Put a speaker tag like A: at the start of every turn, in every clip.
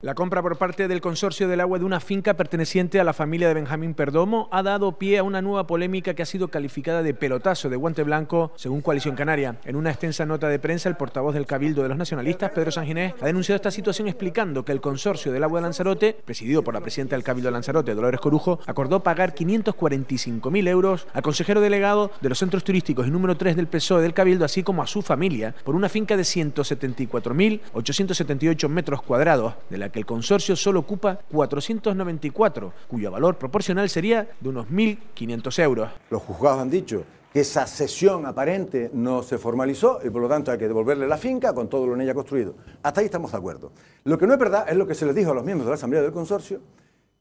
A: La compra por parte del Consorcio del Agua de una finca perteneciente a la familia de Benjamín Perdomo ha dado pie a una nueva polémica que ha sido calificada de pelotazo de guante blanco, según Coalición Canaria. En una extensa nota de prensa, el portavoz del Cabildo de los Nacionalistas, Pedro Sanginés, ha denunciado esta situación explicando que el Consorcio del Agua de Lanzarote, presidido por la presidenta del Cabildo de Lanzarote, Dolores Corujo, acordó pagar 545.000 euros al consejero delegado de los centros turísticos y número 3 del PSOE del Cabildo, así como a su familia, por una finca de 174.878 metros cuadrados de la que el consorcio solo ocupa 494, cuyo valor proporcional sería de unos 1.500 euros. Los juzgados han dicho que esa cesión aparente no
B: se formalizó y por lo tanto hay que devolverle la finca con todo lo en ella construido. Hasta ahí estamos de acuerdo. Lo que no es verdad es lo que se les dijo a los miembros de la Asamblea del Consorcio,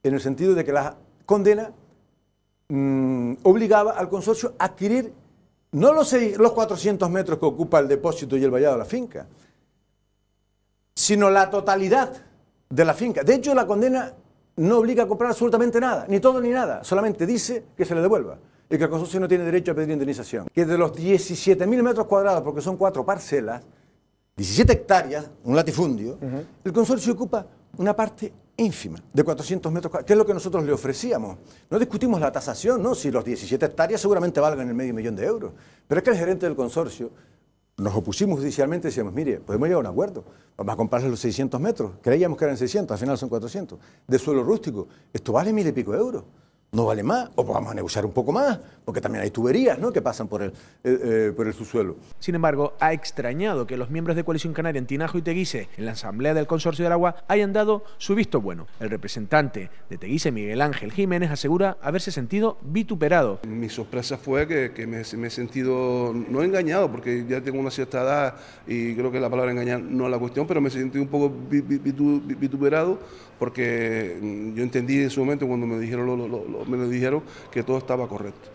B: en el sentido de que la condena mm, obligaba al consorcio a adquirir no los, los 400 metros que ocupa el depósito y el vallado de la finca, sino la totalidad de la finca. De hecho, la condena no obliga a comprar absolutamente nada, ni todo ni nada, solamente dice que se le devuelva y que el consorcio no tiene derecho a pedir indemnización. Que de los 17.000 metros cuadrados, porque son cuatro parcelas, 17 hectáreas, un latifundio, el consorcio ocupa una parte ínfima, de 400 metros cuadrados, que es lo que nosotros le ofrecíamos. No discutimos la tasación, no, si los 17 hectáreas seguramente valgan el medio millón de euros, pero es que el gerente del consorcio nos opusimos judicialmente, y decíamos, mire, podemos llegar a un acuerdo, vamos a comprarle los 600 metros, creíamos que eran 600, al final son 400, de suelo rústico, esto vale mil y pico de euros no vale más, o vamos a negociar un poco más, porque también hay tuberías ¿no? que pasan por el, eh, eh, por el subsuelo.
A: Sin embargo, ha extrañado que los miembros de Coalición Canaria en Tinajo y Teguise, en la Asamblea del Consorcio del Agua, hayan dado su visto bueno. El representante de Teguise, Miguel Ángel Jiménez, asegura haberse
C: sentido vituperado. Mi sorpresa fue que, me, he sentido, no engañado, porque ya tengo una cierta edad y creo que la palabra engañar no es la cuestión, pero me he sentido un poco vituperado porque mm, yo entendí en su momento cuando me dijeron los me lo dijeron que todo estaba correcto.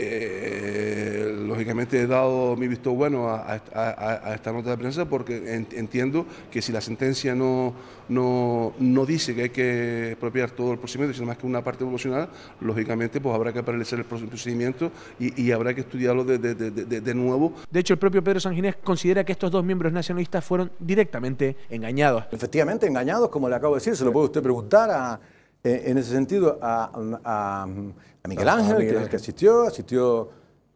C: Eh, lógicamente he dado mi visto bueno a, esta nota de prensa porque entiendo que si la sentencia no, no, dice que hay que expropiar todo el procedimiento, sino más que una parte promocional, lógicamente pues habrá que paralizar el procedimiento y, habrá que estudiarlo de, de, nuevo. De hecho, el propio Pedro Sanginés considera que estos dos
A: miembros nacionalistas fueron directamente
C: engañados.
B: Efectivamente, engañados, como le acabo de decir, se lo puede usted preguntar a eh, en ese sentido, a, Miguel Ángel, que el que asistió, asistió,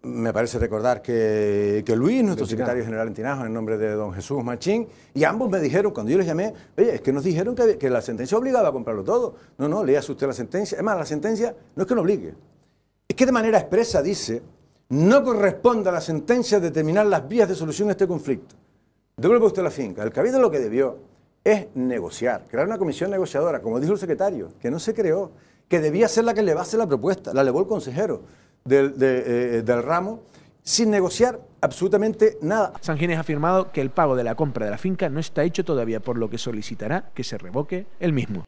B: me parece recordar que, Luis, nuestro secretario general en Tinajo, en nombre de don Jesús Machín, y ambos me dijeron, cuando yo les llamé, oye, es que nos dijeron que, la sentencia obligaba a comprarlo todo. No, no, leíase usted la sentencia. Es más, la sentencia no es que no obligue, es que de manera expresa dice, no corresponde a la sentencia determinar las vías de solución a este conflicto. Devuelve usted la finca. El cabildo lo que debió es negociar, crear una comisión negociadora, como dijo el secretario, que no se creó, que debía ser la que le la
A: propuesta, la elevó el consejero del, eh, del ramo, sin negociar absolutamente nada. Ginés ha afirmado que el pago de la compra de la finca no está hecho todavía, por lo que solicitará que se revoque el mismo.